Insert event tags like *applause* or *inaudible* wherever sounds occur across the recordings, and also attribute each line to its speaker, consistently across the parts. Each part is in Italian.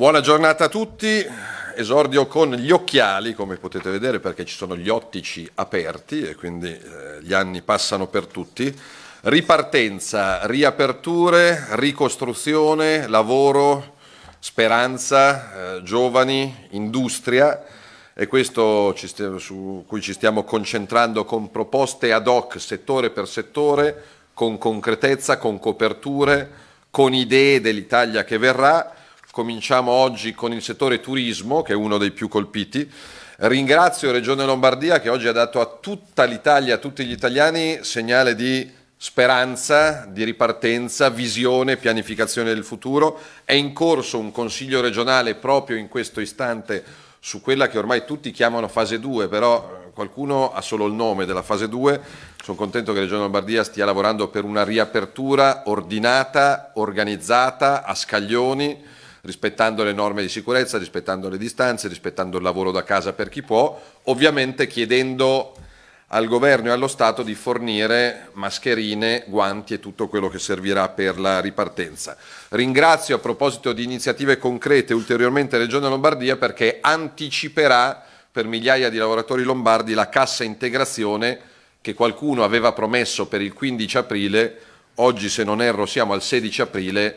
Speaker 1: Buona giornata a tutti, esordio con gli occhiali, come potete vedere perché ci sono gli ottici aperti e quindi eh, gli anni passano per tutti. Ripartenza, riaperture, ricostruzione, lavoro, speranza, eh, giovani, industria e questo stiamo, su cui ci stiamo concentrando con proposte ad hoc settore per settore, con concretezza, con coperture, con idee dell'Italia che verrà Cominciamo oggi con il settore turismo, che è uno dei più colpiti. Ringrazio Regione Lombardia che oggi ha dato a tutta l'Italia, a tutti gli italiani, segnale di speranza, di ripartenza, visione, pianificazione del futuro. È in corso un Consiglio regionale proprio in questo istante su quella che ormai tutti chiamano fase 2, però eh, qualcuno ha solo il nome della fase 2. Sono contento che Regione Lombardia stia lavorando per una riapertura ordinata, organizzata, a scaglioni rispettando le norme di sicurezza, rispettando le distanze, rispettando il lavoro da casa per chi può, ovviamente chiedendo al governo e allo Stato di fornire mascherine, guanti e tutto quello che servirà per la ripartenza. Ringrazio a proposito di iniziative concrete ulteriormente Regione Lombardia perché anticiperà per migliaia di lavoratori lombardi la cassa integrazione che qualcuno aveva promesso per il 15 aprile, oggi se non erro siamo al 16 aprile,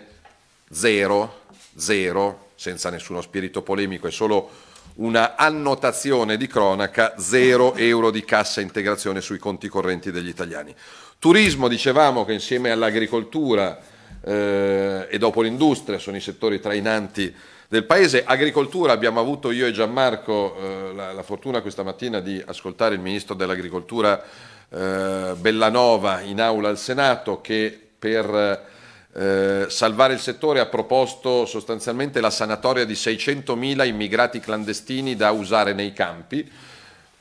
Speaker 1: zero zero, senza nessuno spirito polemico, è solo una annotazione di cronaca, zero euro di cassa integrazione sui conti correnti degli italiani. Turismo, dicevamo che insieme all'agricoltura eh, e dopo l'industria sono i settori trainanti del Paese. Agricoltura, abbiamo avuto io e Gianmarco eh, la, la, fortuna questa mattina di ascoltare il Ministro dell'Agricoltura eh, Bellanova in aula al Senato che per eh, salvare il settore ha proposto sostanzialmente la sanatoria di 600.000 immigrati clandestini da usare nei campi.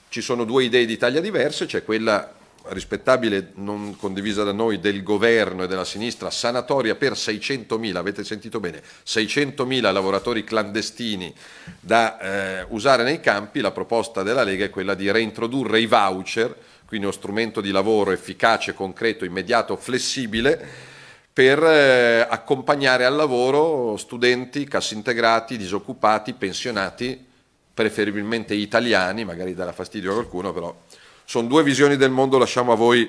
Speaker 1: Ci sono due idee di taglia diverse, c'è cioè quella rispettabile, non condivisa da noi, del governo e della sinistra, sanatoria per 600.000, avete sentito bene, 600.000 lavoratori clandestini da eh, usare nei campi, la proposta della Lega è quella di reintrodurre i voucher, quindi uno strumento di lavoro efficace, concreto, immediato, flessibile, per eh, accompagnare al lavoro studenti, cassintegrati, disoccupati, pensionati, preferibilmente italiani, magari darà fastidio a qualcuno, però sono due visioni del mondo, lasciamo a voi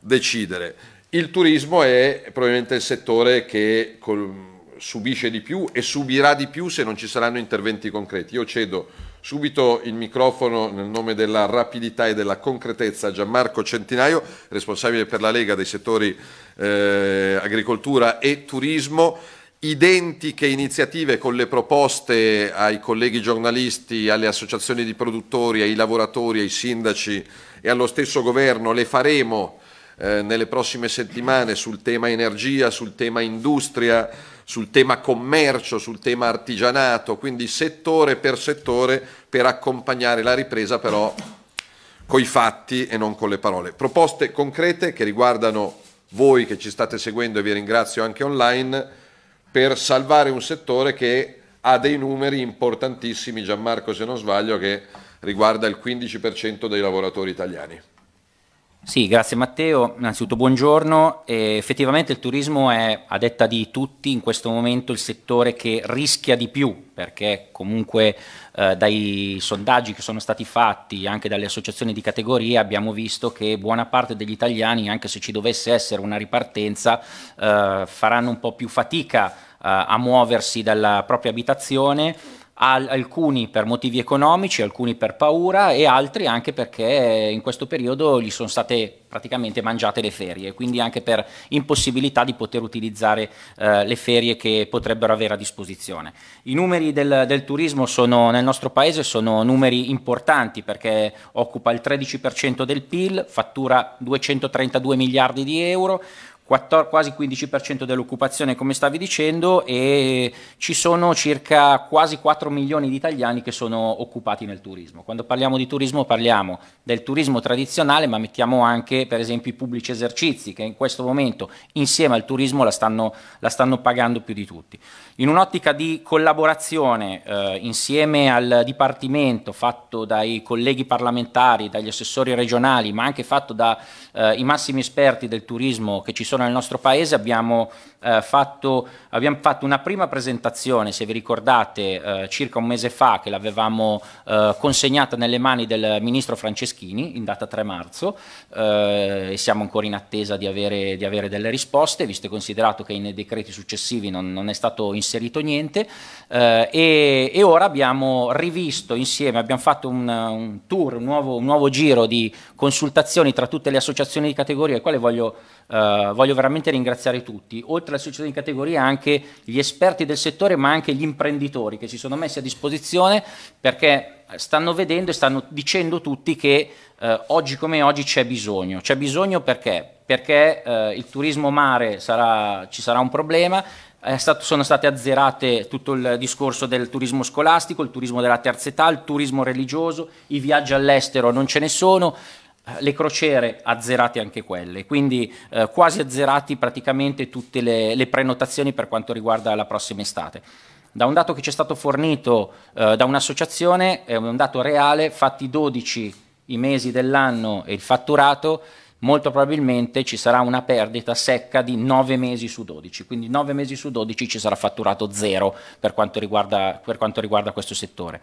Speaker 1: decidere. Il turismo è probabilmente il settore che col, subisce di più e subirà di più se non ci saranno interventi concreti. Io cedo Subito il microfono nel nome della rapidità e della concretezza a Gianmarco Centinaio, responsabile per la Lega dei settori eh, agricoltura e turismo. Identiche iniziative con le proposte ai colleghi giornalisti, alle associazioni di produttori, ai lavoratori, ai sindaci e allo stesso governo le faremo eh, nelle prossime settimane sul tema energia, sul tema industria, sul tema commercio, sul tema artigianato, quindi settore per settore per accompagnare la ripresa però con i fatti e non con le parole. Proposte concrete che riguardano voi che ci state seguendo e vi ringrazio anche online per salvare un settore che ha dei numeri importantissimi, Gianmarco se non sbaglio, che riguarda il 15% dei lavoratori
Speaker 2: italiani. Sì, grazie Matteo. Innanzitutto buongiorno. Eh, effettivamente il turismo è, a detta di tutti, in questo momento il settore che rischia di più, perché comunque eh, dai sondaggi che sono stati fatti, anche dalle associazioni di categoria, abbiamo visto che buona parte degli italiani, anche se ci dovesse essere una ripartenza, eh, faranno un po' più fatica eh, a muoversi dalla propria abitazione al, alcuni per motivi economici, alcuni per paura e altri anche perché in questo periodo gli sono state praticamente mangiate le ferie, quindi anche per impossibilità di poter utilizzare eh, le ferie che potrebbero avere a disposizione. I numeri del, del turismo sono, nel nostro paese sono numeri importanti perché occupa il 13% del PIL, fattura 232 miliardi di euro, 14, quasi 15% dell'occupazione come stavi dicendo e ci sono circa quasi 4 milioni di italiani che sono occupati nel turismo. Quando parliamo di turismo parliamo del turismo tradizionale ma mettiamo anche per esempio i pubblici esercizi che in questo momento insieme al turismo la stanno, la stanno pagando più di tutti in un'ottica di collaborazione eh, insieme al Dipartimento fatto dai colleghi parlamentari, dagli assessori regionali, ma anche fatto dai eh, massimi esperti del turismo che ci sono nel nostro Paese, abbiamo eh, fatto abbiamo fatto una prima presentazione, se vi ricordate, eh, circa un mese fa che l'avevamo eh, consegnata nelle mani del ministro Franceschini in data 3 marzo eh, e siamo ancora in attesa di avere, di avere, delle risposte, visto e considerato che nei decreti successivi non, non è stato inserito niente eh, e, e, ora abbiamo rivisto insieme, abbiamo fatto un, un tour, un nuovo, un nuovo, giro di consultazioni tra tutte le associazioni di categoria, le quali voglio, eh, voglio veramente ringraziare tutti, oltre alle associazioni di categoria anche anche gli esperti del settore, ma anche gli imprenditori che si sono messi a disposizione perché stanno vedendo e stanno dicendo tutti che eh, oggi come oggi c'è bisogno. C'è bisogno perché? Perché eh, il turismo mare sarà, ci sarà un problema, Stato, sono state azzerate tutto il discorso del turismo scolastico, il turismo della terza età, il turismo religioso, i viaggi all'estero non ce ne sono, eh, le crociere azzerate anche quelle, quindi eh, quasi azzerati praticamente tutte le, le, prenotazioni per quanto riguarda la prossima estate. Da un dato che ci è stato fornito eh, da un'associazione, è un dato reale, fatti 12 i mesi dell'anno e il fatturato, molto probabilmente ci sarà una perdita secca di 9 mesi su 12, quindi 9 mesi su 12 ci sarà fatturato zero per quanto riguarda, per quanto riguarda questo settore.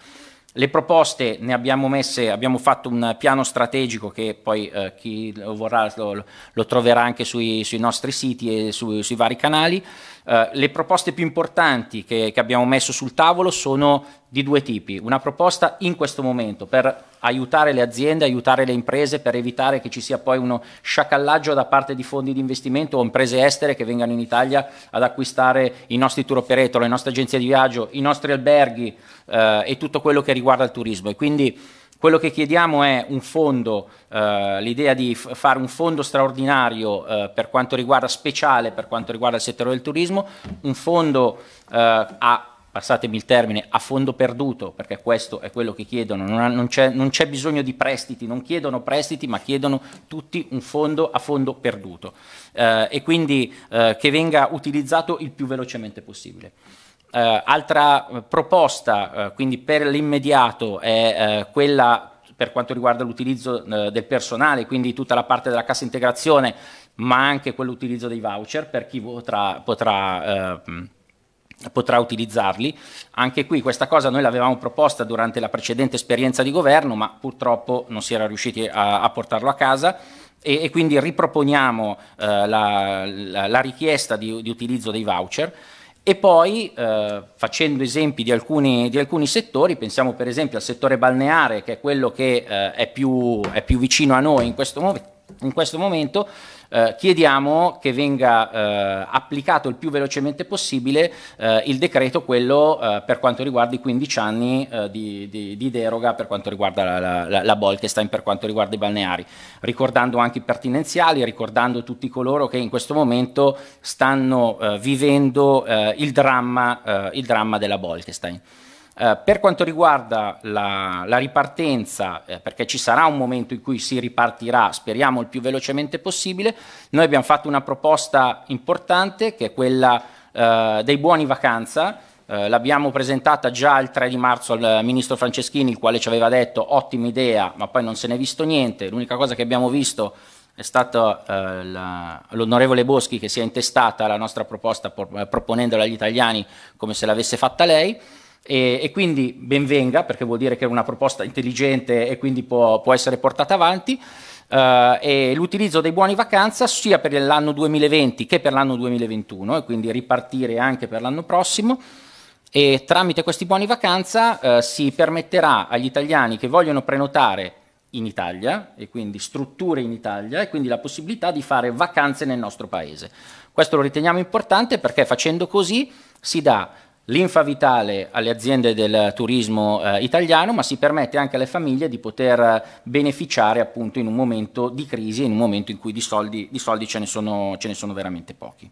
Speaker 2: Le proposte ne abbiamo messe, abbiamo fatto un piano strategico che poi eh, chi lo vorrà lo, lo troverà anche sui, sui, nostri siti e su, sui vari canali. Eh, le proposte più importanti che, che, abbiamo messo sul tavolo sono di due tipi. Una proposta in questo momento per aiutare le aziende, aiutare le imprese, per evitare che ci sia poi uno sciacallaggio da parte di fondi di investimento o imprese estere che vengano in Italia ad acquistare i nostri tour operator, le nostre agenzie di viaggio, i nostri alberghi eh, e tutto quello che riguarda riguarda il turismo e quindi quello che chiediamo è un fondo, eh, l'idea di fare un fondo straordinario eh, per quanto riguarda speciale per quanto riguarda il settore del turismo, un fondo eh, a passatemi il termine, a fondo perduto, perché questo è quello che chiedono, non, c'è, bisogno di prestiti, non chiedono prestiti, ma chiedono tutti un fondo a fondo perduto eh, e quindi eh, che venga utilizzato il più velocemente possibile. Eh, altra eh, proposta, eh, quindi per l'immediato, è eh, quella per quanto riguarda l'utilizzo eh, del personale, quindi tutta la parte della cassa integrazione, ma anche quell'utilizzo dei voucher per chi potrà, potrà, eh, potrà utilizzarli. Anche qui questa cosa noi l'avevamo proposta durante la precedente esperienza di governo, ma purtroppo non si era riusciti a, a portarlo a casa. E, e, quindi riproponiamo eh, la, la, la, richiesta di, di, utilizzo dei voucher e poi, eh, facendo esempi di alcuni, di alcuni, settori, pensiamo per esempio al settore balneare, che è quello che eh, è, più, è più vicino a noi in questo momento, in questo momento eh, chiediamo che venga eh, applicato il più velocemente possibile eh, il decreto, quello eh, per quanto riguarda i 15 anni eh, di, di, di, deroga per quanto riguarda la, la, la Bolkestein, per quanto riguarda i balneari, ricordando anche i pertinenziali, ricordando tutti coloro che in questo momento stanno eh, vivendo il dramma, il, dramma, della Bolkestein. Eh, per quanto riguarda la, la ripartenza, eh, perché ci sarà un momento in cui si ripartirà, speriamo il più velocemente possibile, noi abbiamo fatto una proposta importante che è quella eh, dei buoni vacanza, eh, l'abbiamo presentata già il 3 di marzo al ministro Franceschini, il quale ci aveva detto ottima idea, ma poi non se n'è visto niente, l'unica cosa che abbiamo visto è stato eh, l'onorevole Boschi che si è intestata la nostra proposta proponendola agli italiani come se l'avesse fatta lei. E, e, quindi benvenga perché vuol dire che è una proposta intelligente e quindi può, può essere portata avanti. Uh, e l'utilizzo dei buoni vacanza sia per l'anno 2020 che per l'anno 2021 e quindi ripartire anche per l'anno prossimo e tramite questi buoni vacanza uh, si permetterà agli italiani che vogliono prenotare in Italia e quindi strutture in Italia e quindi la possibilità di fare vacanze nel nostro paese. Questo lo riteniamo importante perché facendo così si dà linfa vitale alle aziende del turismo eh, italiano, ma si permette anche alle famiglie di poter beneficiare appunto in un momento di crisi, in un momento in cui di soldi, di soldi ce, ne sono, ce ne sono veramente pochi.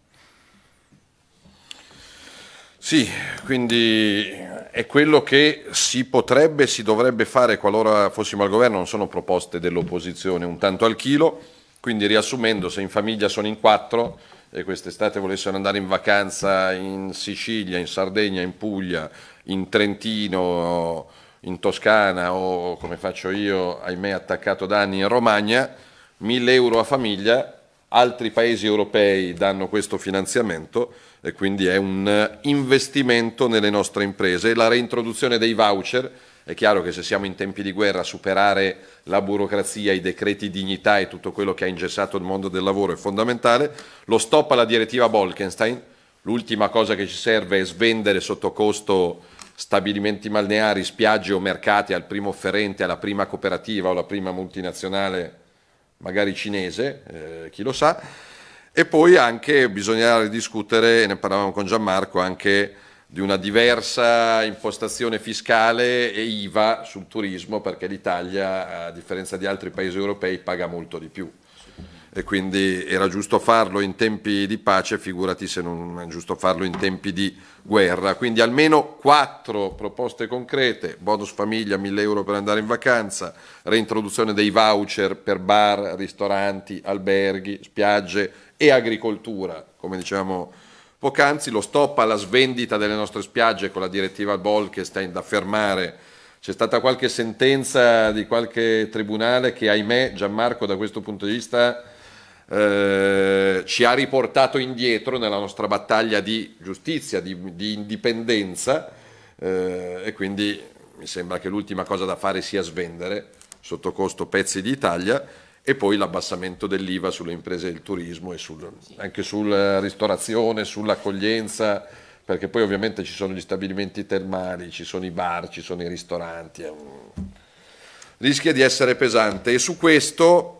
Speaker 1: Sì, quindi è quello che si potrebbe, si dovrebbe fare qualora fossimo al governo, non sono proposte dell'opposizione un tanto al chilo, quindi riassumendo se in famiglia sono in quattro e quest'estate volessero andare in vacanza in Sicilia, in Sardegna, in Puglia, in Trentino, in Toscana o come faccio io, ahimè attaccato da anni in Romagna, 1000 euro a famiglia, altri paesi europei danno questo finanziamento e quindi è un investimento nelle nostre imprese la reintroduzione dei voucher è chiaro che se siamo in tempi di guerra, superare la burocrazia, i decreti dignità e tutto quello che ha ingessato il mondo del lavoro è fondamentale. Lo stop alla direttiva Bolkenstein, l'ultima cosa che ci serve è svendere sotto costo stabilimenti balneari, spiagge o mercati al primo offerente, alla prima cooperativa o alla prima multinazionale, magari cinese, eh, chi lo sa. E poi anche bisognerà ridiscutere, ne parlavamo con Gianmarco, anche di una diversa impostazione fiscale e IVA sul turismo perché l'Italia, a differenza di altri paesi europei, paga molto di più e quindi era giusto farlo in tempi di pace, figurati se non è giusto farlo in tempi di guerra. Quindi almeno quattro proposte concrete, bonus famiglia, 1000 euro per andare in vacanza, reintroduzione dei voucher per bar, ristoranti, alberghi, spiagge e agricoltura, come diciamo Poc'anzi lo stop alla svendita delle nostre spiagge con la direttiva Bolkestein da fermare. C'è stata qualche sentenza di qualche tribunale che, ahimè, Gianmarco da questo punto di vista eh, ci ha riportato indietro nella nostra battaglia di giustizia, di, di indipendenza eh, e quindi mi sembra che l'ultima cosa da fare sia svendere sotto costo pezzi d'Italia e poi l'abbassamento dell'IVA sulle imprese del turismo e sul, anche sulla ristorazione, sull'accoglienza, perché poi ovviamente ci sono gli stabilimenti termali, ci sono i bar, ci sono i ristoranti. Rischia di essere pesante e su questo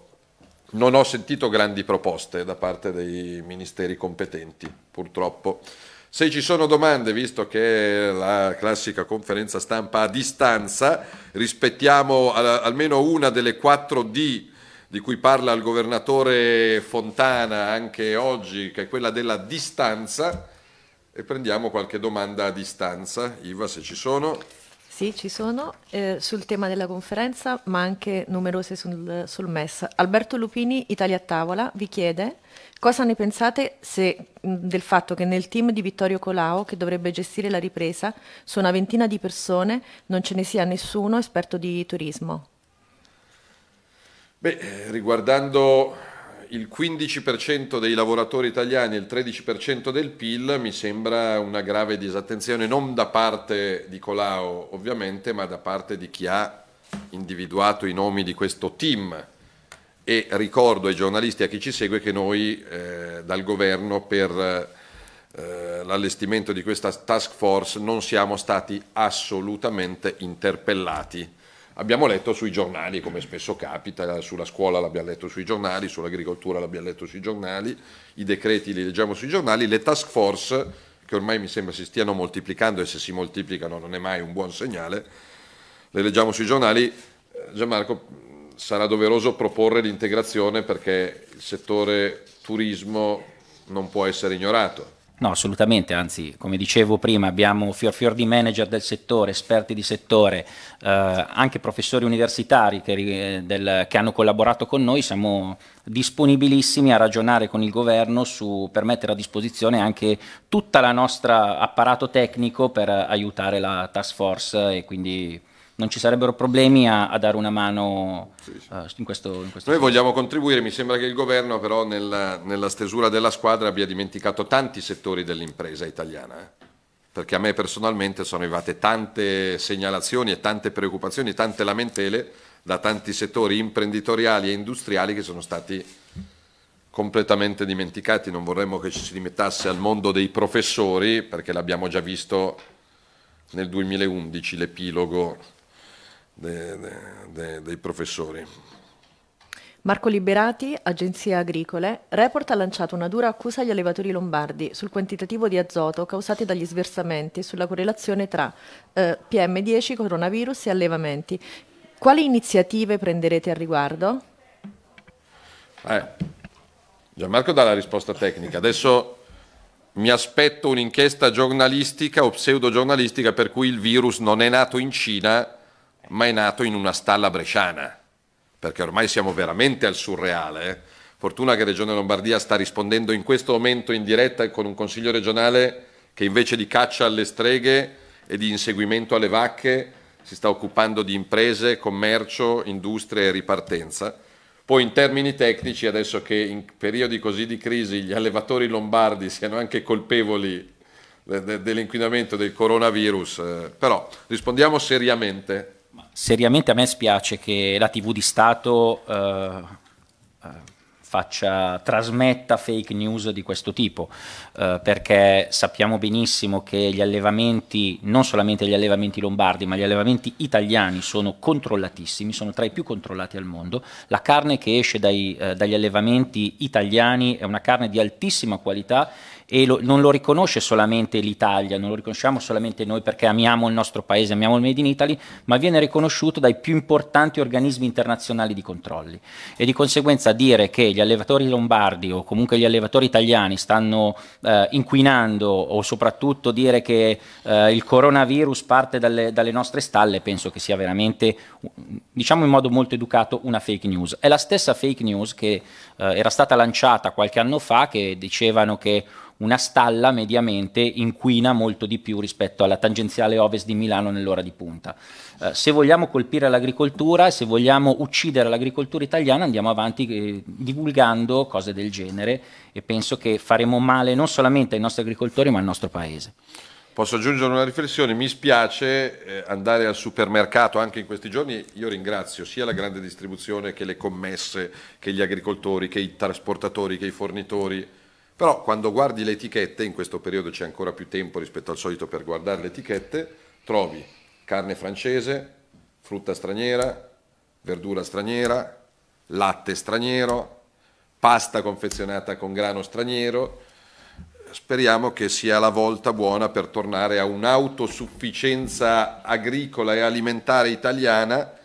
Speaker 1: non ho sentito grandi proposte da parte dei ministeri competenti, purtroppo. Se ci sono domande, visto che è la classica conferenza stampa a distanza, rispettiamo almeno una delle 4D di cui parla il governatore Fontana anche oggi, che è quella della distanza, e prendiamo qualche domanda a distanza. Iva, se ci sono.
Speaker 3: Sì, ci sono eh, sul tema della conferenza, ma anche numerose sul, sul, MES. Alberto Lupini, Italia a Tavola, vi chiede cosa ne pensate se, del fatto che nel team di Vittorio Colao, che dovrebbe gestire la ripresa, su una ventina di persone non ce ne sia nessuno esperto di turismo.
Speaker 1: Beh, eh, riguardando il 15% dei lavoratori italiani e il 13% del PIL mi sembra una grave disattenzione, non da parte di Colau ovviamente, ma da parte di chi ha individuato i nomi di questo team. E ricordo ai giornalisti e a chi ci segue che noi eh, dal governo per eh, l'allestimento di questa task force non siamo stati assolutamente interpellati abbiamo letto sui giornali, come spesso capita, sulla scuola l'abbiamo letto sui giornali, sull'agricoltura l'abbiamo letto sui giornali, i decreti li leggiamo sui giornali, le task force, che ormai mi sembra si stiano moltiplicando e se si moltiplicano non è mai un buon segnale, le leggiamo sui giornali. Eh, Gianmarco, sarà doveroso proporre l'integrazione perché il settore turismo non può essere
Speaker 2: ignorato No, assolutamente, anzi, come dicevo prima, abbiamo fior fior di manager del settore, esperti di settore, eh, anche professori universitari che, eh, del, che, hanno collaborato con noi, siamo disponibilissimi a ragionare con il governo su, per mettere a disposizione anche tutto il nostro apparato tecnico per aiutare la task force e quindi non ci sarebbero problemi a, a dare una mano sì, sì. Uh, in questo, in questo Noi
Speaker 1: vogliamo contribuire, mi sembra che il governo però nella, nella stesura della squadra abbia dimenticato tanti settori dell'impresa italiana. Eh? Perché a me personalmente sono arrivate tante segnalazioni e tante preoccupazioni, tante lamentele da tanti settori imprenditoriali e industriali che sono stati completamente dimenticati. Non vorremmo che ci si limitasse al mondo dei professori, perché l'abbiamo già visto nel 2011 l'epilogo de, de, dei professori.
Speaker 3: Marco Liberati, Agenzia Agricole, Report ha lanciato una dura accusa agli allevatori lombardi sul quantitativo di azoto causati dagli sversamenti e sulla correlazione tra eh, PM10, coronavirus e allevamenti. Quali iniziative prenderete al riguardo?
Speaker 1: Eh, Gianmarco dà la risposta tecnica. Adesso mi aspetto un'inchiesta giornalistica o pseudogiornalistica per cui il virus non è nato in Cina ma è nato in una stalla bresciana, perché ormai siamo veramente al surreale. Eh. Fortuna che Regione Lombardia sta rispondendo in questo momento in diretta con un Consiglio regionale che invece di caccia alle streghe e di inseguimento alle vacche si sta occupando di imprese, commercio, industria e ripartenza. Poi in termini tecnici, adesso che in periodi così di crisi gli allevatori lombardi siano anche colpevoli dell'inquinamento del coronavirus, eh, però rispondiamo
Speaker 2: seriamente seriamente a me spiace che la TV di Stato eh, eh, faccia, trasmetta fake news di questo tipo, eh, perché sappiamo benissimo che gli allevamenti, non solamente gli allevamenti lombardi, ma gli allevamenti italiani sono controllatissimi, sono tra i più controllati al mondo. La carne che esce dai, eh, dagli allevamenti italiani è una carne di altissima qualità e lo, non lo riconosce solamente l'Italia, non lo riconosciamo solamente noi perché amiamo il nostro paese, amiamo il Made in Italy, ma viene riconosciuto dai più importanti organismi internazionali di controlli. E di conseguenza dire che gli allevatori lombardi o comunque gli allevatori italiani stanno eh, inquinando o soprattutto dire che eh, il coronavirus parte dalle, dalle nostre stalle penso che sia veramente, diciamo in modo molto educato, una fake news. È la stessa fake news che eh, era stata lanciata qualche anno fa che dicevano che una stalla mediamente inquina molto di più rispetto alla tangenziale ovest di Milano nell'ora di punta. Eh, se vogliamo colpire l'agricoltura, se vogliamo uccidere l'agricoltura italiana, andiamo avanti eh, divulgando cose del genere e penso che faremo male non solamente ai nostri agricoltori ma al nostro paese.
Speaker 1: Posso aggiungere una riflessione, mi spiace eh, andare al supermercato anche in questi giorni, io ringrazio sia la grande distribuzione che le commesse, che gli agricoltori, che i trasportatori, che i fornitori, però quando guardi le etichette, in questo periodo c'è ancora più tempo rispetto al solito per guardare le etichette, trovi carne francese, frutta straniera, verdura straniera, latte straniero, pasta confezionata con grano straniero. Speriamo che sia la volta buona per tornare a un'autosufficienza agricola e alimentare italiana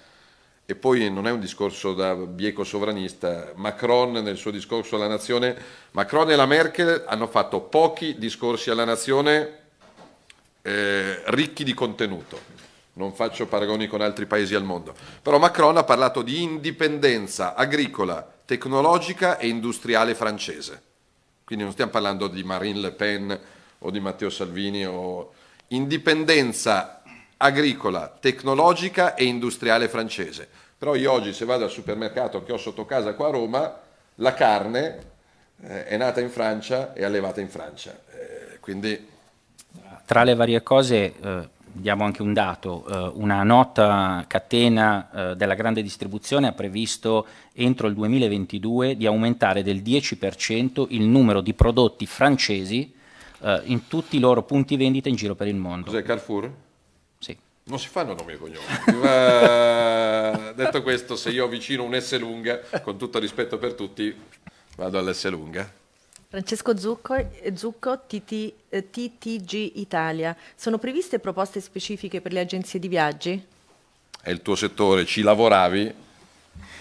Speaker 1: e poi non è un discorso da bieco sovranista, Macron nel suo discorso alla nazione, Macron e la Merkel hanno fatto pochi discorsi alla nazione eh, ricchi di contenuto. Non faccio paragoni con altri paesi al mondo, però Macron ha parlato di indipendenza agricola, tecnologica e industriale francese. Quindi non stiamo parlando di Marine Le Pen o di Matteo Salvini o indipendenza agricola, tecnologica e industriale francese. Però io oggi se vado al supermercato che ho sotto casa qua a Roma, la carne eh, è nata in Francia e allevata in Francia.
Speaker 2: Eh, quindi... Tra le varie cose eh, diamo anche un dato, eh, una nota catena eh, della grande distribuzione ha previsto entro il 2022 di aumentare del 10% il numero di prodotti francesi eh, in tutti i loro punti vendita in giro per il mondo. Cos'è Carrefour?
Speaker 1: Non si fanno nomi e cognomi. Ma, *laughs* eh, detto questo, se io avvicino un S lunga, con tutto rispetto per tutti, vado all'S lunga.
Speaker 3: Francesco Zucco, eh, Zucco TT, TTG eh, Italia. Sono previste proposte specifiche per le agenzie di viaggi?
Speaker 2: È il tuo settore, ci lavoravi,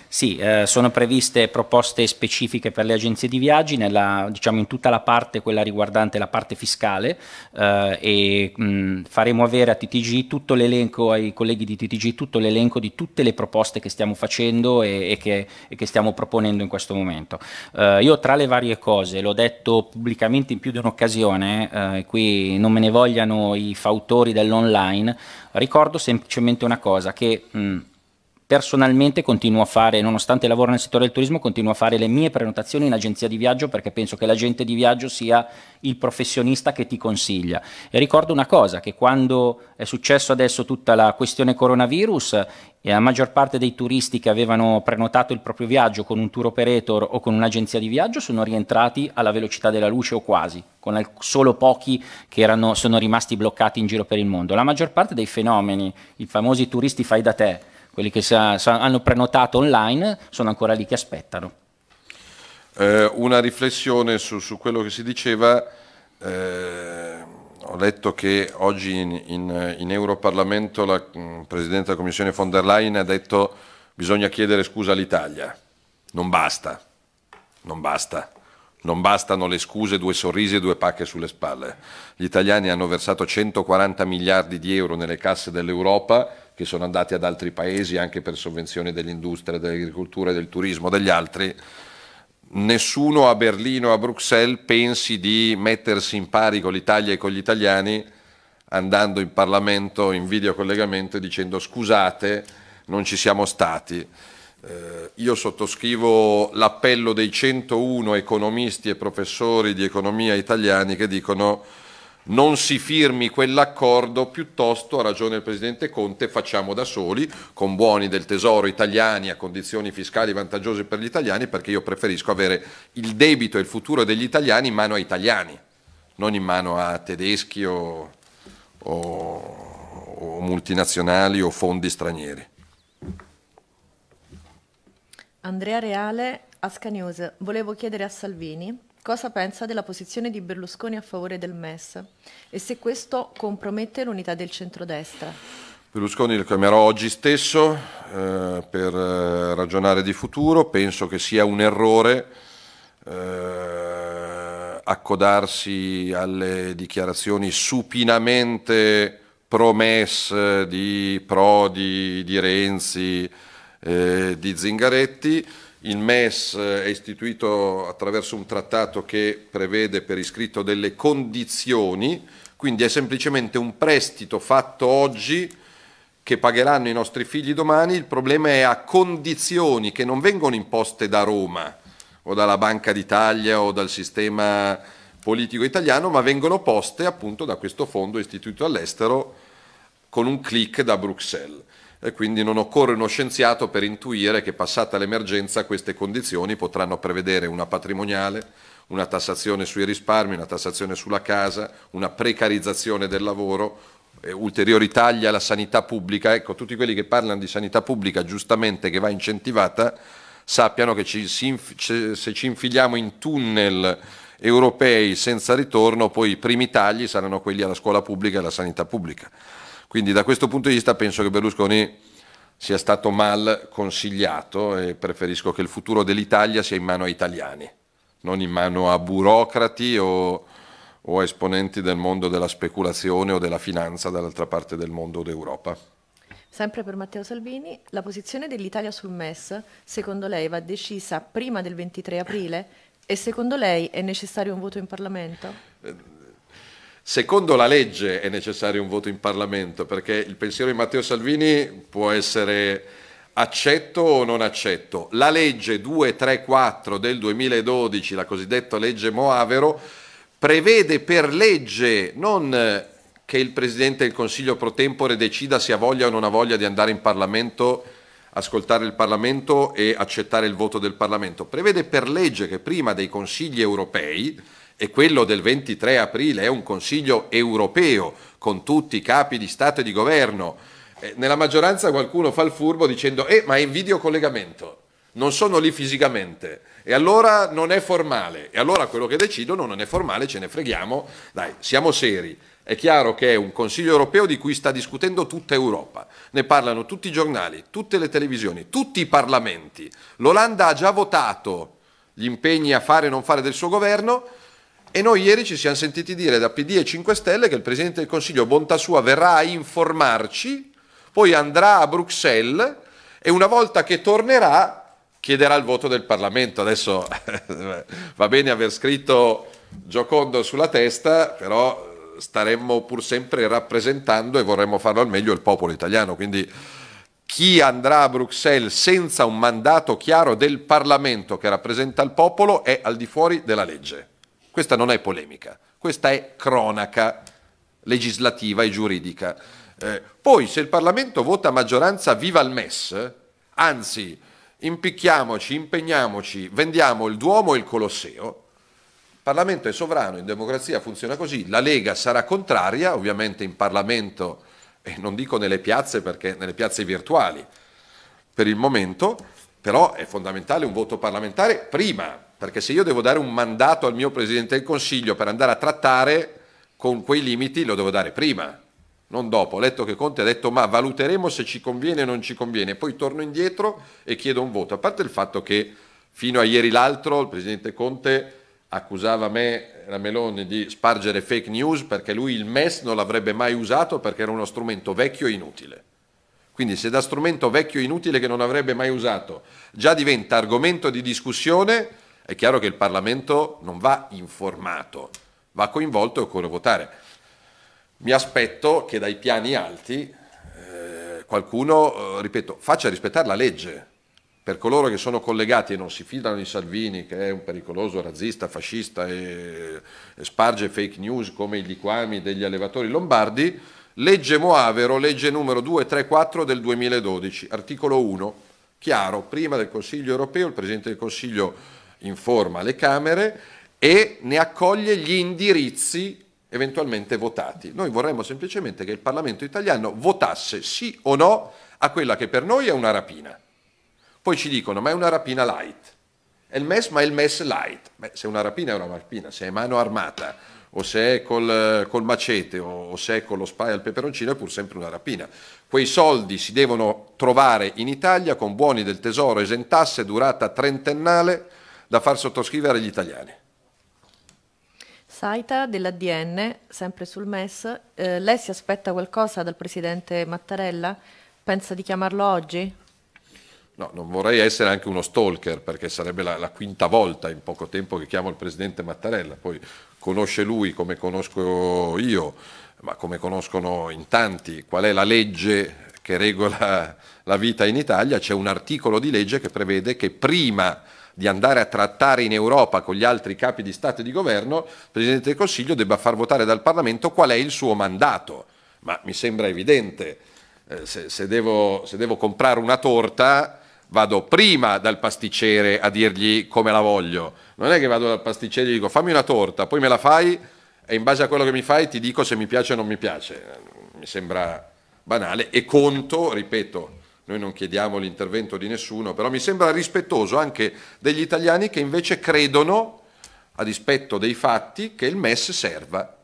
Speaker 2: sì, eh, sono previste proposte specifiche per le agenzie di viaggi, nella, diciamo in tutta la parte, quella riguardante la parte fiscale, eh, e mh, faremo avere a TTG tutto l'elenco, ai colleghi di TTG, tutto l'elenco di tutte le proposte che stiamo facendo e, e, che, e che, stiamo proponendo in questo momento. Eh, io tra le varie cose, l'ho detto pubblicamente in più di un'occasione, eh, qui non me ne vogliano i fautori dell'online, ricordo semplicemente una cosa, che... Mh, personalmente continuo a fare, nonostante lavoro nel settore del turismo, continuo a fare le mie prenotazioni in agenzia di viaggio perché penso che l'agente di viaggio sia il professionista che ti consiglia. E ricordo una cosa, che quando è successo adesso tutta la questione coronavirus e eh, la maggior parte dei turisti che avevano prenotato il proprio viaggio con un tour operator o con un'agenzia di viaggio sono rientrati alla velocità della luce o quasi, con solo pochi che erano, sono rimasti bloccati in giro per il mondo. La maggior parte dei fenomeni, i famosi turisti fai da te, quelli che sa, sa, hanno prenotato online sono ancora lì che aspettano.
Speaker 1: Eh, una riflessione su, su, quello che si diceva, eh, ho letto che oggi in, in, in Europarlamento la mh, mm, Presidente della Commissione von der Leyen ha detto che bisogna chiedere scusa all'Italia, non basta, non basta. Non bastano le scuse, due sorrisi e due pacche sulle spalle. Gli italiani hanno versato 140 miliardi di euro nelle casse dell'Europa, che sono andati ad altri paesi anche per sovvenzioni dell'industria, dell'agricoltura, del turismo, degli altri. Nessuno a Berlino o a Bruxelles pensi di mettersi in pari con l'Italia e con gli italiani andando in Parlamento in videocollegamento e dicendo scusate, non ci siamo stati. Eh, io sottoscrivo l'appello dei 101 economisti e professori di economia italiani che dicono non si firmi quell'accordo, piuttosto, ha ragione il Presidente Conte, facciamo da soli, con buoni del tesoro italiani a condizioni fiscali vantaggiose per gli italiani, perché io preferisco avere il debito e il futuro degli italiani in mano a italiani, non in mano a tedeschi o, o, o multinazionali o fondi stranieri.
Speaker 3: Andrea Reale, Asca News. Volevo chiedere a Salvini cosa pensa della posizione di Berlusconi a favore del MES e se questo compromette l'unità del centrodestra.
Speaker 1: Berlusconi lo chiamerò oggi stesso eh, per eh, ragionare di futuro, penso che sia un errore eh, accodarsi alle dichiarazioni supinamente promesse di Prodi, di Renzi, eh, di Zingaretti. Il MES eh, è istituito attraverso un trattato che prevede per iscritto delle condizioni, quindi è semplicemente un prestito fatto oggi che pagheranno i nostri figli domani, il problema è a condizioni che non vengono imposte da Roma o dalla Banca d'Italia o dal sistema politico italiano, ma vengono poste appunto da questo fondo istituito all'estero con un click da Bruxelles e quindi non occorre uno scienziato per intuire che passata l'emergenza queste condizioni potranno prevedere una patrimoniale, una tassazione sui risparmi, una tassazione sulla casa, una precarizzazione del lavoro, ulteriori tagli alla sanità pubblica. Ecco, tutti quelli che parlano di sanità pubblica giustamente che va incentivata sappiano che ci, se ci infiliamo in tunnel europei senza ritorno, poi i primi tagli saranno quelli alla scuola pubblica e alla sanità pubblica. Quindi da questo punto di vista penso che Berlusconi sia stato mal consigliato e preferisco che il futuro dell'Italia sia in mano a italiani, non in mano a burocrati o, o esponenti del mondo della speculazione o della finanza dall'altra parte del mondo o d'Europa.
Speaker 3: Sempre per Matteo Salvini, la posizione dell'Italia sul MES, secondo lei, va decisa prima del 23 aprile? E secondo lei è necessario un voto in Parlamento?
Speaker 1: Eh, Secondo la legge è necessario un voto in Parlamento perché il pensiero di Matteo Salvini può essere accetto o non accetto. La legge 234 del 2012, la cosiddetta legge Moavero, prevede per legge non che il Presidente del Consiglio pro tempore decida se ha voglia o non ha voglia di andare in Parlamento, ascoltare il Parlamento e accettare il voto del Parlamento. Prevede per legge che prima dei Consigli europei e quello del 23 aprile è un Consiglio europeo con tutti i capi di Stato e di Governo. Eh, nella maggioranza qualcuno fa il furbo dicendo eh, ma è in videocollegamento, non sono lì fisicamente e allora non è formale e allora quello che decidono non è formale, ce ne freghiamo, dai, siamo seri. È chiaro che è un Consiglio europeo di cui sta discutendo tutta Europa, ne parlano tutti i giornali, tutte le televisioni, tutti i parlamenti. L'Olanda ha già votato gli impegni a fare e non fare del suo governo, e noi ieri ci siamo sentiti dire da PD e 5 Stelle che il Presidente del Consiglio, bontà sua, verrà a informarci, poi andrà a Bruxelles e una volta che tornerà chiederà il voto del Parlamento. Adesso *laughs* va bene aver scritto Giocondo sulla testa, però staremmo pur sempre rappresentando e vorremmo farlo al meglio il popolo italiano. Quindi chi andrà a Bruxelles senza un mandato chiaro del Parlamento che rappresenta il popolo è al di fuori della legge. Questa non è polemica, questa è cronaca legislativa e giuridica. Eh, poi se il Parlamento vota a maggioranza viva il MES, anzi impicchiamoci, impegniamoci, vendiamo il Duomo e il Colosseo, il Parlamento è sovrano, in democrazia funziona così, la Lega sarà contraria, ovviamente in Parlamento e non dico nelle piazze perché nelle piazze virtuali per il momento, però è fondamentale un voto parlamentare prima perché se io devo dare un mandato al mio Presidente del Consiglio per andare a trattare con quei limiti, lo devo dare prima, non dopo. Ho letto che Conte ha detto ma valuteremo se ci conviene o non ci conviene, poi torno indietro e chiedo un voto. A parte il fatto che fino a ieri l'altro il Presidente Conte accusava me, la Meloni, di spargere fake news perché lui il MES non l'avrebbe mai usato perché era uno strumento vecchio e inutile. Quindi se da strumento vecchio e inutile che non avrebbe mai usato già diventa argomento di discussione, è chiaro che il Parlamento non va informato, va coinvolto e occorre votare. Mi aspetto che dai piani alti eh, qualcuno, eh, ripeto, faccia rispettare la legge. Per coloro che sono collegati e non si fidano di Salvini, che è un pericoloso razzista, fascista e, e sparge fake news come i liquami degli allevatori lombardi, legge Moavero, legge numero 234 del 2012, articolo 1, chiaro, prima del Consiglio europeo il Presidente del Consiglio europeo informa le Camere e ne accoglie gli indirizzi eventualmente votati. Noi vorremmo semplicemente che il Parlamento italiano votasse sì o no a quella che per noi è una rapina. Poi ci dicono ma è una rapina light. È il MES ma è il MES light. Beh, se una rapina è una rapina, se è mano armata o se è col, col macete o, o, se è con lo spray al peperoncino è pur sempre una rapina. Quei soldi si devono trovare in Italia con buoni del tesoro esentasse durata trentennale da far sottoscrivere agli italiani.
Speaker 3: Saita dell'ADN, sempre sul MES, eh, lei si aspetta qualcosa dal Presidente Mattarella? Pensa di chiamarlo oggi?
Speaker 1: No, non vorrei essere anche uno stalker perché sarebbe la, la, quinta volta in poco tempo che chiamo il Presidente Mattarella, poi conosce lui come conosco io, ma come conoscono in tanti, qual è la legge che regola la vita in Italia, c'è un articolo di legge che prevede che prima di andare a trattare in Europa con gli altri capi di Stato e di Governo, il Presidente del Consiglio debba far votare dal Parlamento qual è il suo mandato. Ma mi sembra evidente, eh, se, se, devo, se devo comprare una torta vado prima dal pasticcere a dirgli come la voglio. Non è che vado dal pasticcere e gli dico fammi una torta, poi me la fai e in base a quello che mi fai ti dico se mi piace o non mi piace. Mi sembra banale e conto, ripeto, noi non chiediamo l'intervento di nessuno, però mi sembra rispettoso anche degli italiani che invece credono, a dispetto dei fatti, che il MES serva.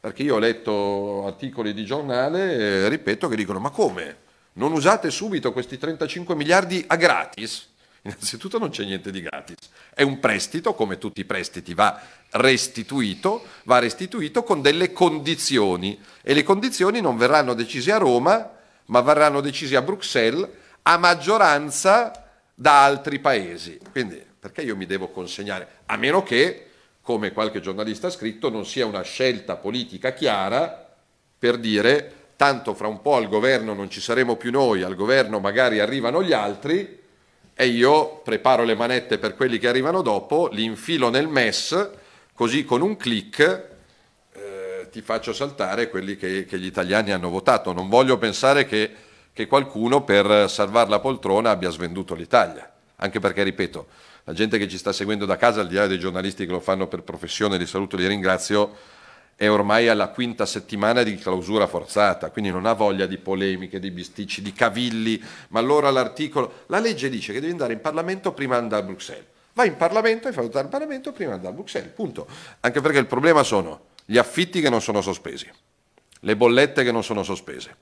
Speaker 1: Perché io ho letto articoli di giornale, ripeto, che dicono ma come? Non usate subito questi 35 miliardi a gratis? *laughs* Innanzitutto non c'è niente di gratis, è un prestito, come tutti i prestiti va restituito, va restituito con delle condizioni e le condizioni non verranno decise a Roma, ma verranno decisi a Bruxelles a maggioranza da altri paesi. Quindi perché io mi devo consegnare? A meno che, come qualche giornalista ha scritto, non sia una scelta politica chiara per dire tanto fra un po' al governo non ci saremo più noi, al governo magari arrivano gli altri e io preparo le manette per quelli che arrivano dopo, li infilo nel MES, così con un clic ti faccio saltare quelli che, che, gli italiani hanno votato. Non voglio pensare che, che qualcuno per salvare la poltrona abbia svenduto l'Italia, anche perché, ripeto, la gente che ci sta seguendo da casa, al di là dei giornalisti che lo fanno per professione, li saluto e li ringrazio, è ormai alla quinta settimana di clausura forzata, quindi non ha voglia di polemiche, di bisticci, di cavilli, ma allora l'articolo... La legge dice che devi andare in Parlamento prima di andare a Bruxelles. Vai in Parlamento e fai votare in Parlamento prima di andare a Bruxelles, punto. Anche perché il problema sono gli affitti che non sono sospesi, le bollette che non sono sospese,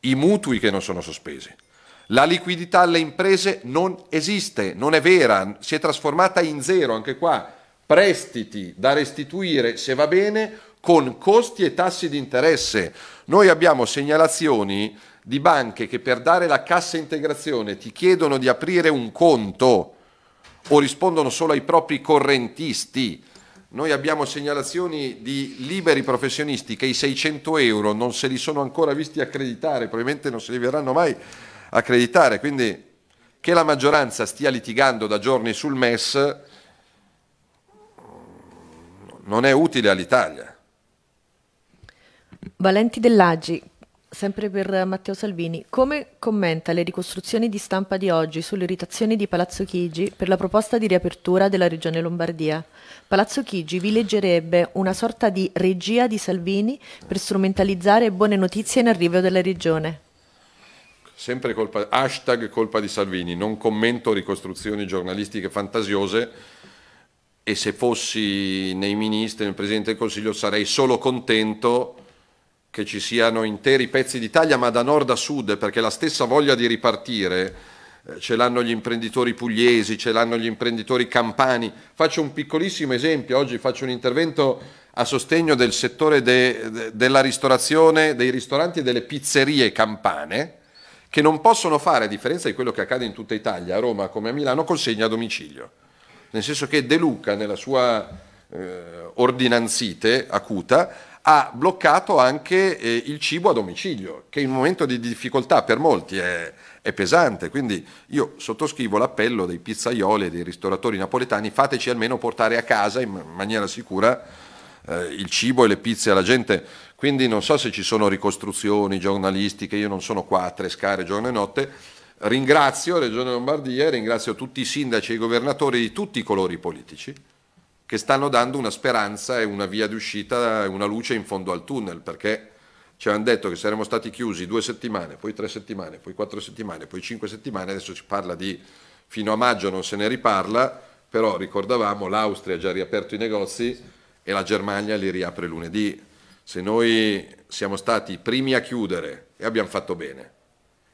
Speaker 1: i mutui che non sono sospesi. La liquidità alle imprese non esiste, non è vera, si è trasformata in zero anche qua. Prestiti da restituire, se va bene, con costi e tassi di interesse. Noi abbiamo segnalazioni di banche che per dare la cassa integrazione ti chiedono di aprire un conto o rispondono solo ai propri correntisti noi abbiamo segnalazioni di liberi professionisti che i 600 euro non se li sono ancora visti accreditare, probabilmente non se li verranno mai accreditare, quindi che la maggioranza stia litigando da giorni sul MES non è utile all'Italia.
Speaker 3: Valenti Dell'Aggi, Sempre per Matteo Salvini, come commenta le ricostruzioni di stampa di oggi sull'irritazione di Palazzo Chigi per la proposta di riapertura della Regione Lombardia? Palazzo Chigi vi leggerebbe una sorta di regia di Salvini per strumentalizzare buone notizie in arrivo della Regione.
Speaker 1: Sempre colpa, hashtag colpa di Salvini, non commento ricostruzioni giornalistiche fantasiose e se fossi nei ministri, nel Presidente del Consiglio sarei solo contento che ci siano interi pezzi d'Italia, ma da nord a sud, perché la stessa voglia di ripartire eh, ce l'hanno gli imprenditori pugliesi, ce l'hanno gli imprenditori campani. Faccio un piccolissimo esempio, oggi faccio un intervento a sostegno del settore de, de, della ristorazione, dei ristoranti e delle pizzerie campane, che non possono fare, a differenza di quello che accade in tutta Italia, a Roma come a Milano, consegna a domicilio. Nel senso che De Luca, nella sua eh, ordinanzite acuta, ha bloccato anche eh, il cibo a domicilio, che in un momento di difficoltà per molti è, è pesante. Quindi io sottoscrivo l'appello dei pizzaioli e dei ristoratori napoletani, fateci almeno portare a casa in maniera sicura eh, il cibo e le pizze alla gente. Quindi non so se ci sono ricostruzioni giornalistiche, io non sono qua a trescare giorno e notte. Ringrazio Regione Lombardia, ringrazio tutti i sindaci e i governatori di tutti i colori politici che stanno dando una speranza e una via d'uscita, una luce in fondo al tunnel, perché ci hanno detto che saremmo stati chiusi due settimane, poi tre settimane, poi quattro settimane, poi cinque settimane, adesso si parla di fino a maggio non se ne riparla, però ricordavamo l'Austria ha già riaperto i negozi e la Germania li riapre lunedì. Se noi siamo stati i primi a chiudere e abbiamo fatto bene,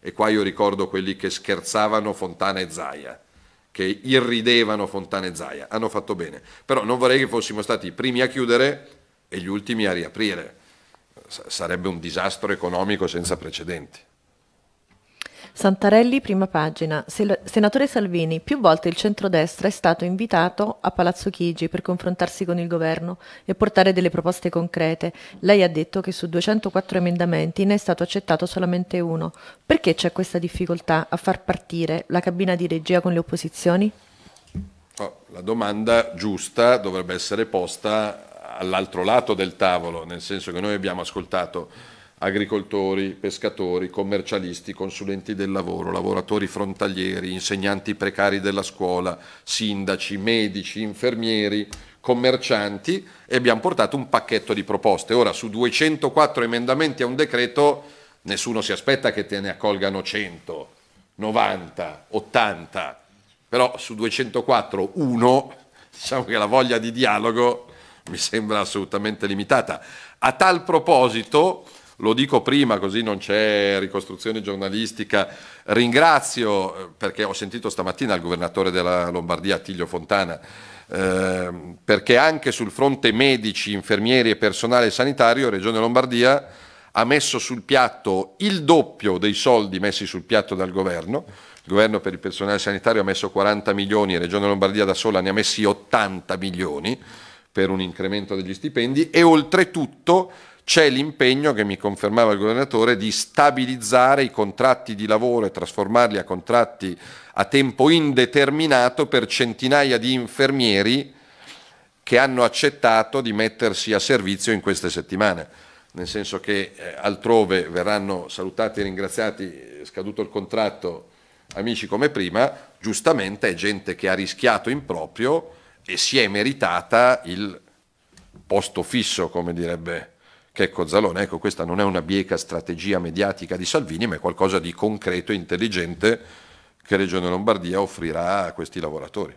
Speaker 1: e qua io ricordo quelli che scherzavano Fontana e Zaia, che irridevano Zaia. Hanno fatto bene. Però non vorrei che fossimo stati i primi a chiudere e gli ultimi a riaprire. S- sarebbe un disastro economico senza precedenti.
Speaker 3: Santarelli, prima pagina. Senatore Salvini, più volte il centrodestra è stato invitato a Palazzo Chigi per confrontarsi con il governo e portare delle proposte concrete. Lei ha detto che su 204 emendamenti ne è stato accettato solamente uno. Perché c'è questa difficoltà a far partire la cabina di regia con le opposizioni?
Speaker 1: Oh, la domanda giusta dovrebbe essere posta all'altro lato del tavolo, nel senso che noi abbiamo ascoltato agricoltori, pescatori, commercialisti, consulenti del lavoro, lavoratori frontalieri, insegnanti precari della scuola, sindaci, medici, infermieri, commercianti e abbiamo portato un pacchetto di proposte. Ora su 204 emendamenti a un decreto nessuno si aspetta che te ne accolgano 100, 90, 80, però su 204 uno, diciamo che la voglia di dialogo mi sembra assolutamente limitata. A tal proposito, lo dico prima così non c'è ricostruzione giornalistica, ringrazio perché ho sentito stamattina il governatore della Lombardia Tiglio Fontana eh, perché anche sul fronte medici, infermieri e personale sanitario Regione Lombardia ha messo sul piatto il doppio dei soldi messi sul piatto dal governo. Il governo per il personale sanitario ha messo 40 milioni, Regione Lombardia da sola ne ha messi 80 milioni per un incremento degli stipendi e oltretutto c'è l'impegno che mi confermava il governatore di stabilizzare i contratti di lavoro e trasformarli a contratti a tempo indeterminato per centinaia di infermieri che hanno accettato di mettersi a servizio in queste settimane nel senso che eh, altrove verranno salutati e ringraziati, eh, scaduto il contratto, amici come prima, giustamente è gente che ha rischiato in proprio e si è meritata il posto fisso, come direbbe che Zalone. Ecco, questa non è una bieca strategia mediatica di Salvini, ma è qualcosa di concreto e intelligente che Regione Lombardia offrirà a questi lavoratori.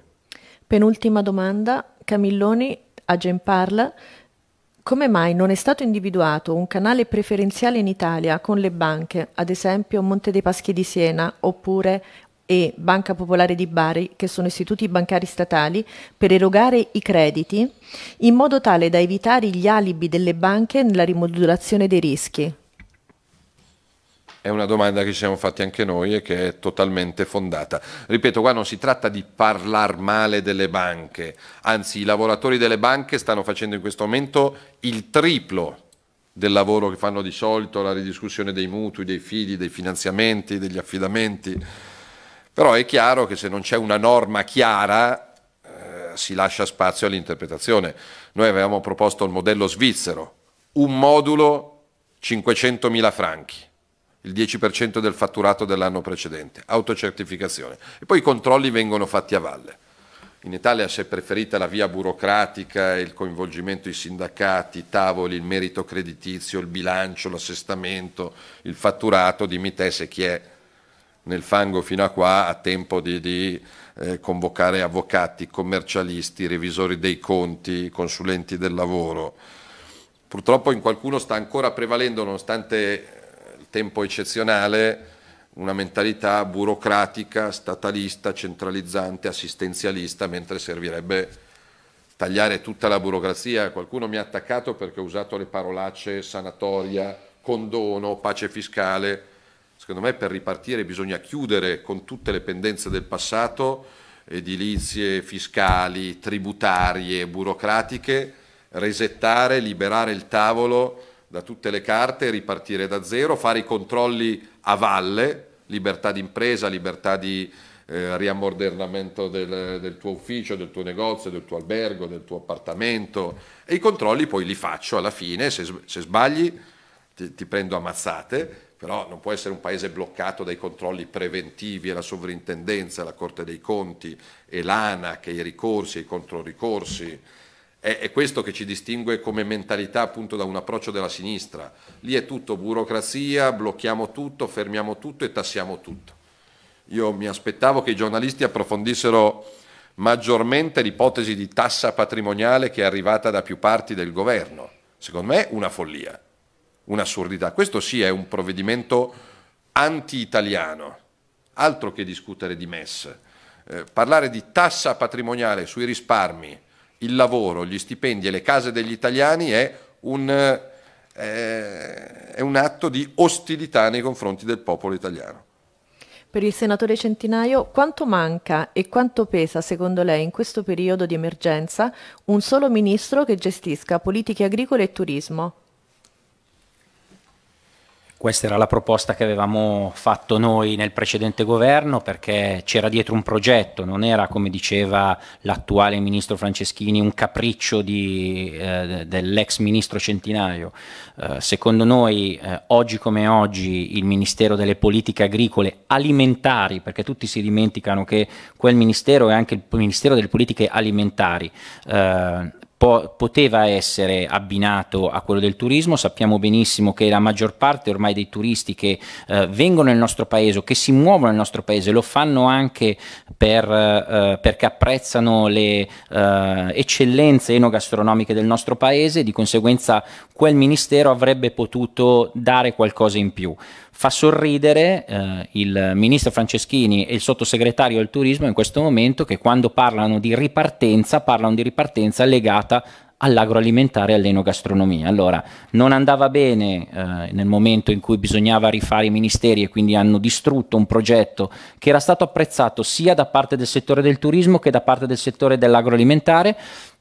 Speaker 3: Penultima domanda, Camilloni a Gemparla. Come mai non è stato individuato un canale preferenziale in Italia con le banche, ad esempio Monte dei Paschi di Siena oppure e Banca Popolare di Bari, che sono istituti bancari statali, per erogare i crediti in modo tale da evitare gli alibi delle banche nella rimodulazione dei rischi?
Speaker 1: È una domanda che ci siamo fatti anche noi e che è totalmente fondata. Ripeto, qua non si tratta di parlare male delle banche, anzi i lavoratori delle banche stanno facendo in questo momento il triplo del lavoro che fanno di solito, la ridiscussione dei mutui, dei fidi, dei finanziamenti, degli affidamenti. Però è chiaro che se non c'è una norma chiara eh, si lascia spazio all'interpretazione. Noi avevamo proposto il modello svizzero, un modulo 500.000 franchi, il 10% del fatturato dell'anno precedente, autocertificazione. E poi i controlli vengono fatti a valle. In Italia si è preferita la via burocratica, il coinvolgimento dei sindacati, i tavoli, il merito creditizio, il bilancio, l'assestamento, il fatturato, dimmi te se chi è nel fango fino a qua a tempo di, di eh, convocare avvocati, commercialisti, revisori dei conti, consulenti del lavoro. Purtroppo in qualcuno sta ancora prevalendo, nonostante eh, il tempo eccezionale, una mentalità burocratica, statalista, centralizzante, assistenzialista, mentre servirebbe tagliare tutta la burocrazia. Qualcuno mi ha attaccato perché ho usato le parolacce sanatoria, condono, pace fiscale Secondo me per ripartire bisogna chiudere con tutte le pendenze del passato, edilizie, fiscali, tributarie, burocratiche, resettare, liberare il tavolo da tutte le carte, ripartire da zero, fare i controlli a valle, libertà di impresa, libertà di eh, riammodernamento del, del, tuo ufficio, del tuo negozio, del tuo albergo, del tuo appartamento e i controlli poi li faccio alla fine, se, se sbagli ti, ti prendo ammazzate, però non può essere un paese bloccato dai controlli preventivi e la sovrintendenza, la Corte dei Conti e l'ANAC i ricorsi e i controricorsi. È, è questo che ci distingue come mentalità appunto da un approccio della sinistra. Lì è tutto burocrazia, blocchiamo tutto, fermiamo tutto e tassiamo tutto. Io mi aspettavo che i giornalisti approfondissero maggiormente l'ipotesi di tassa patrimoniale che è arrivata da più parti del governo. Secondo me è una follia un'assurdità. Questo sì è un provvedimento anti-italiano, altro che discutere di MES. Eh, parlare di tassa patrimoniale sui risparmi, il lavoro, gli stipendi e le case degli italiani è un, eh, è un atto di ostilità nei confronti del popolo italiano.
Speaker 3: Per il senatore Centinaio, quanto manca e quanto pesa secondo lei in questo periodo di emergenza un solo ministro che gestisca politiche agricole e turismo?
Speaker 2: Questa era la proposta che avevamo fatto noi nel precedente governo perché c'era dietro un progetto, non era come diceva l'attuale ministro Franceschini un capriccio eh, dell'ex ministro Centinaio. Eh, secondo noi eh, oggi come oggi il Ministero delle Politiche Agricole Alimentari, perché tutti si dimenticano che quel Ministero è anche il Ministero delle Politiche Alimentari, eh, po poteva essere abbinato a quello del turismo, sappiamo benissimo che la maggior parte ormai dei turisti che eh, vengono nel nostro paese o che si muovono nel nostro paese lo fanno anche per, eh, perché apprezzano le eh, eccellenze enogastronomiche del nostro paese, di conseguenza quel ministero avrebbe potuto dare qualcosa in più fa sorridere eh, il ministro Franceschini e il sottosegretario al turismo in questo momento che quando parlano di ripartenza parlano di ripartenza legata all'agroalimentare e all'enogastronomia. Allora, non andava bene eh, nel momento in cui bisognava rifare i ministeri e quindi hanno distrutto un progetto che era stato apprezzato sia da parte del settore del turismo che da parte del settore dell'agroalimentare.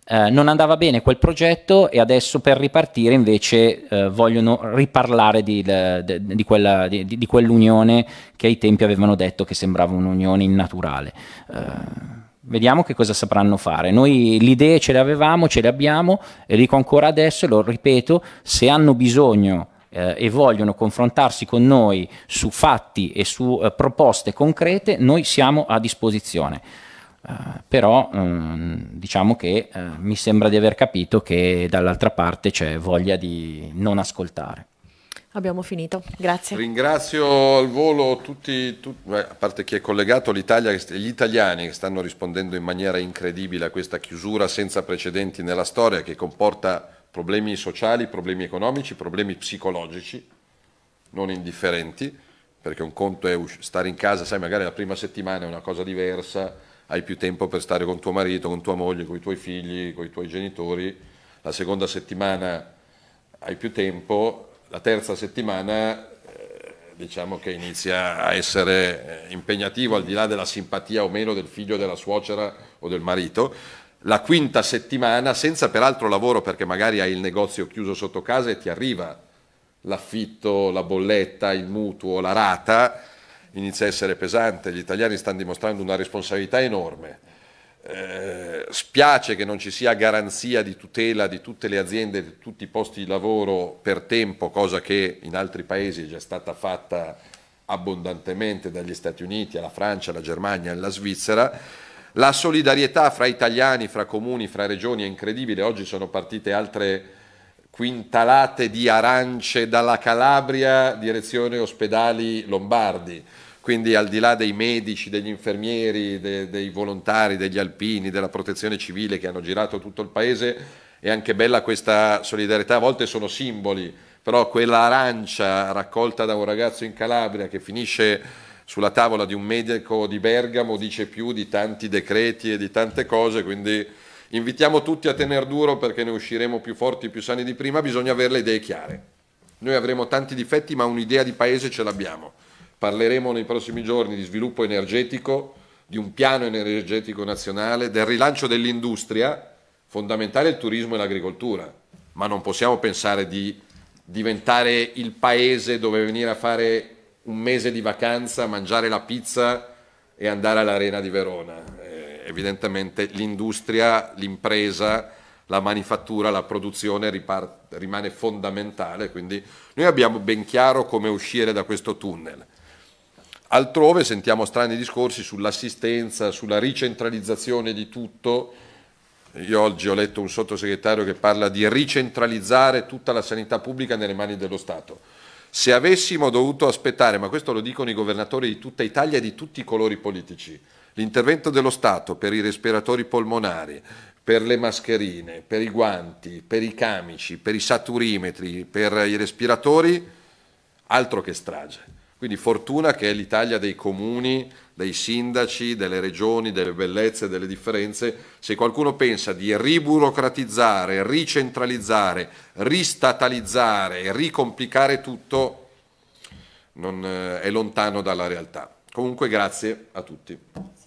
Speaker 2: Eh, non andava bene quel progetto e adesso per ripartire invece eh, vogliono riparlare di, di, di, quella, di, quell'unione che ai tempi avevano detto che sembrava un'unione innaturale. Eh, Vediamo che cosa sapranno fare. Noi le idee ce le avevamo, ce le abbiamo, e dico ancora adesso e lo ripeto, se hanno bisogno eh, e vogliono confrontarsi con noi su fatti e su eh, proposte concrete, noi siamo a disposizione. Uh, però um, diciamo che uh, mi sembra di aver capito che dall'altra parte c'è voglia di non ascoltare.
Speaker 3: Abbiamo finito, grazie.
Speaker 1: Ringrazio al volo tutti, tut, beh, a parte chi è collegato, l'Italia, e gli italiani che stanno rispondendo in maniera incredibile a questa chiusura senza precedenti nella storia che comporta problemi sociali, problemi economici, problemi psicologici, non indifferenti, perché un conto è stare in casa, sai, magari la prima settimana è una cosa diversa, hai più tempo per stare con tuo marito, con tua moglie, con i tuoi figli, con i tuoi genitori, la seconda settimana hai più tempo, la terza settimana eh, diciamo che inizia a essere eh, impegnativo al di là della simpatia o meno del figlio, della suocera o del marito. La quinta settimana, senza peraltro lavoro perché magari hai il negozio chiuso sotto casa e ti arriva l'affitto, la bolletta, il mutuo, la rata, inizia a essere pesante. Gli italiani stanno dimostrando una responsabilità enorme eh, spiace che non ci sia garanzia di tutela di tutte le aziende, di tutti i posti di lavoro per tempo, cosa che in altri paesi è già stata fatta abbondantemente dagli Stati Uniti alla Francia, alla Germania, alla Svizzera. La solidarietà fra italiani, fra comuni, fra regioni è incredibile. Oggi sono partite altre quintalate di arance dalla Calabria, direzione ospedali lombardi quindi al di là dei medici, degli infermieri, de, dei volontari, degli alpini, della protezione civile che hanno girato tutto il paese, è anche bella questa solidarietà, a volte sono simboli, però quella arancia raccolta da un ragazzo in Calabria che finisce sulla tavola di un medico di Bergamo dice più di tanti decreti e di tante cose, quindi invitiamo tutti a tener duro perché ne usciremo più forti, più sani di prima, bisogna avere le idee chiare. Noi avremo tanti difetti, ma un'idea di paese ce l'abbiamo. Parleremo nei prossimi giorni di sviluppo energetico, di un piano energetico nazionale, del rilancio dell'industria, fondamentale il turismo e l'agricoltura, ma non possiamo pensare di diventare il paese dove venire a fare un mese di vacanza, mangiare la pizza e andare all'arena di Verona. Eh, evidentemente l'industria, l'impresa, la manifattura, la produzione ripart- rimane fondamentale, quindi noi abbiamo ben chiaro come uscire da questo tunnel. Altrove sentiamo strani discorsi sull'assistenza, sulla ricentralizzazione di tutto. Io oggi ho letto un sottosegretario che parla di ricentralizzare tutta la sanità pubblica nelle mani dello Stato. Se avessimo dovuto aspettare, ma questo lo dicono i governatori di tutta Italia e di tutti i colori politici, l'intervento dello Stato per i respiratori polmonari, per le mascherine, per i guanti, per i camici, per i saturimetri, per i respiratori, altro che strage. Quindi fortuna che è l'Italia dei comuni, dei sindaci, delle regioni, delle bellezze, delle differenze. Se qualcuno pensa di riburocratizzare, ricentralizzare, ristatalizzare, ricomplicare tutto, non eh, è lontano dalla realtà. Comunque grazie a tutti.